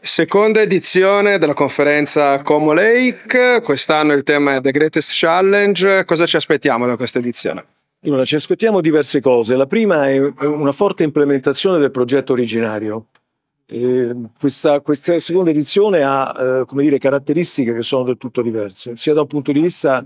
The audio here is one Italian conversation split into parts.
Seconda edizione della conferenza Como Lake, quest'anno il tema è The Greatest Challenge, cosa ci aspettiamo da questa edizione? Allora, ci aspettiamo diverse cose. La prima è una forte implementazione del progetto originario. Eh, questa, questa, seconda edizione ha eh, come dire, caratteristiche che sono del tutto diverse, sia da un punto di vista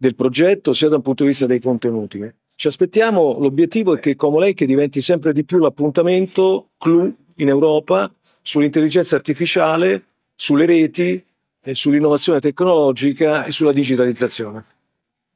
del progetto, sia da un punto di vista dei contenuti. Ci aspettiamo, l'obiettivo è che Como Lake diventi sempre di più l'appuntamento clou in Europa sull'intelligenza artificiale, sulle reti, sull'innovazione tecnologica e sulla digitalizzazione.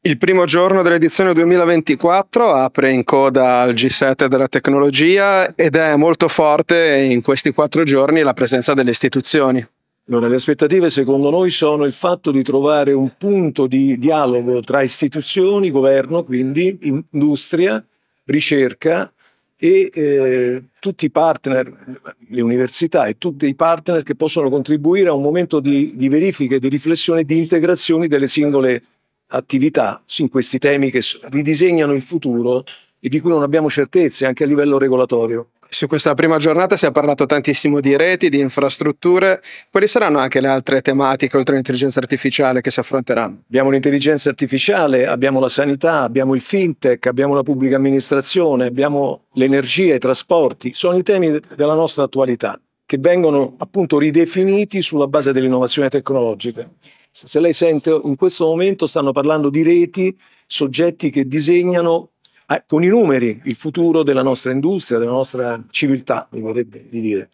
Il primo giorno dell'edizione 2024 apre in coda al G7 della tecnologia ed è molto forte in questi quattro giorni la presenza delle istituzioni. Allora, le aspettative secondo noi sono il fatto di trovare un punto di dialogo tra istituzioni, governo, quindi industria, ricerca, e eh, tutti i partner, le università e tutti i partner che possono contribuire a un momento di, di verifica, di riflessione, di integrazione delle singole attività in questi temi che ridisegnano il futuro e di cui non abbiamo certezze anche a livello regolatorio. Su questa prima giornata si è parlato tantissimo di reti, di infrastrutture. Quali saranno anche le altre tematiche oltre all'intelligenza artificiale che si affronteranno? Abbiamo l'intelligenza artificiale, abbiamo la sanità, abbiamo il fintech, abbiamo la pubblica amministrazione, abbiamo l'energia, i trasporti. Sono i temi della nostra attualità che vengono appunto ridefiniti sulla base dell'innovazione tecnologica. Se lei sente, in questo momento stanno parlando di reti, soggetti che disegnano eh, con i numeri il futuro della nostra industria, della nostra civiltà, mi vorrebbe dire.